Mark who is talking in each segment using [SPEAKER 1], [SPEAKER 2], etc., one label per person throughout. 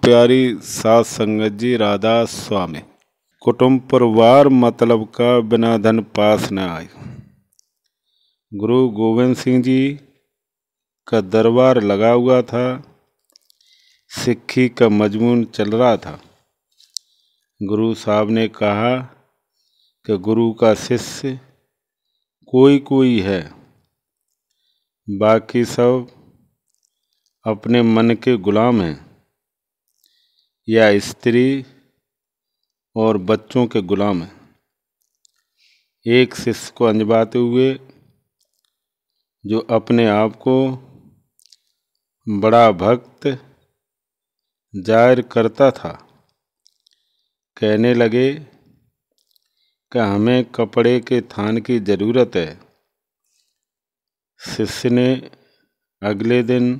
[SPEAKER 1] प्यारी सात संगत जी राधा स्वामी कुटुंब परिवार मतलब का बिना धन पास न आए गुरु गोविंद सिंह जी का दरबार लगा हुआ था सिक्खी का मजमून चल रहा था गुरु साहब ने कहा कि गुरु का शिष्य कोई कोई है बाकी सब अपने मन के गुलाम हैं या स्त्री और बच्चों के गुलाम हैं एक शिष्य को अंजबाते हुए जो अपने आप को बड़ा भक्त जाहिर करता था कहने लगे कि हमें कपड़े के थान की ज़रूरत है शिष्य ने अगले दिन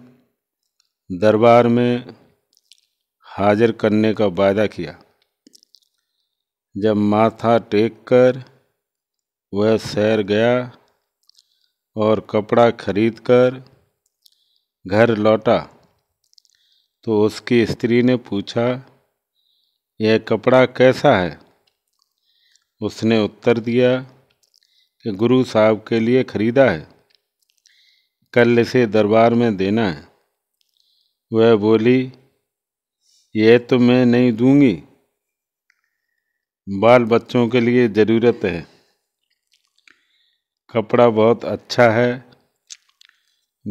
[SPEAKER 1] दरबार में हाजिर करने का वायदा किया जब माथा टेक कर वह शहर गया और कपड़ा खरीद कर घर लौटा तो उसकी स्त्री ने पूछा यह कपड़ा कैसा है उसने उत्तर दिया कि गुरु साहब के लिए खरीदा है कल इसे दरबार में देना है वह बोली ये तो मैं नहीं दूंगी बाल बच्चों के लिए ज़रूरत है कपड़ा बहुत अच्छा है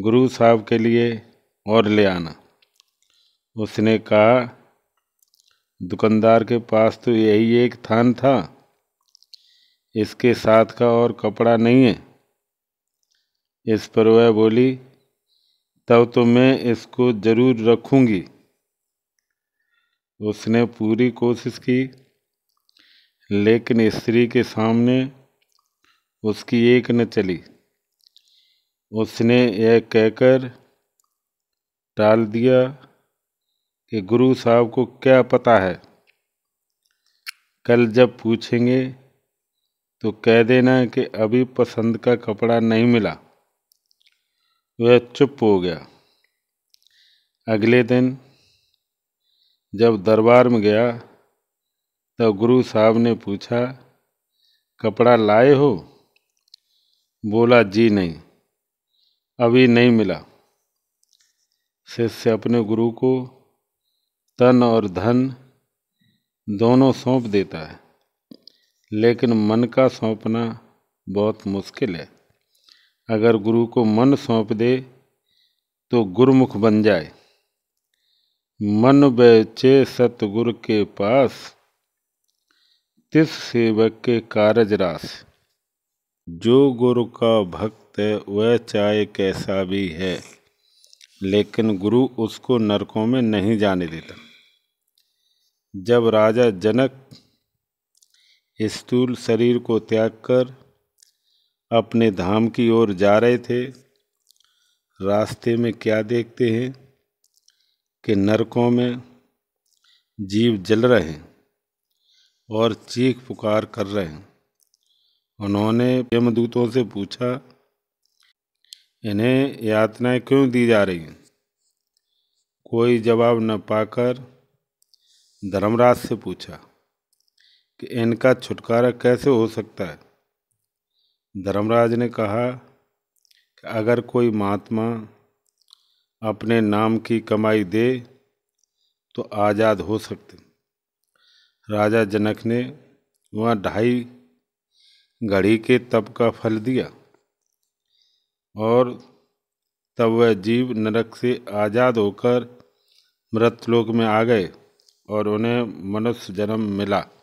[SPEAKER 1] गुरु साहब के लिए और ले आना उसने कहा दुकानदार के पास तो यही एक थान था इसके साथ का और कपड़ा नहीं है इस पर वह बोली तब तो मैं इसको ज़रूर रखूँगी उसने पूरी कोशिश की लेकिन स्त्री के सामने उसकी एक न चली उसने यह कहकर टाल दिया कि गुरु साहब को क्या पता है कल जब पूछेंगे तो कह देना कि अभी पसंद का कपड़ा नहीं मिला वह चुप हो गया अगले दिन जब दरबार में गया तब गुरु साहब ने पूछा कपड़ा लाए हो बोला जी नहीं अभी नहीं मिला शिष्य अपने गुरु को तन और धन दोनों सौंप देता है लेकिन मन का सौंपना बहुत मुश्किल है अगर गुरु को मन सौंप दे तो गुरुमुख बन जाए मन बैचे सतगुर के पास तिस सेवक के कारज रास जो गुरु का भक्त है वह चाहे कैसा भी है लेकिन गुरु उसको नरकों में नहीं जाने देता जब राजा जनक स्थूल शरीर को त्याग कर अपने धाम की ओर जा रहे थे रास्ते में क्या देखते हैं के नरकों में जीव जल रहे हैं और चीख पुकार कर रहे हैं उन्होंने यमदूतों से पूछा इन्हें यातनाएं क्यों दी जा रही हैं कोई जवाब न पाकर धर्मराज से पूछा कि इनका छुटकारा कैसे हो सकता है धर्मराज ने कहा कि अगर कोई महात्मा अपने नाम की कमाई दे तो आज़ाद हो सकते राजा जनक ने वहाँ ढाई घड़ी के तप का फल दिया और तब वह जीव नरक से आज़ाद होकर मृतलोक में आ गए और उन्हें मनुष्य जन्म मिला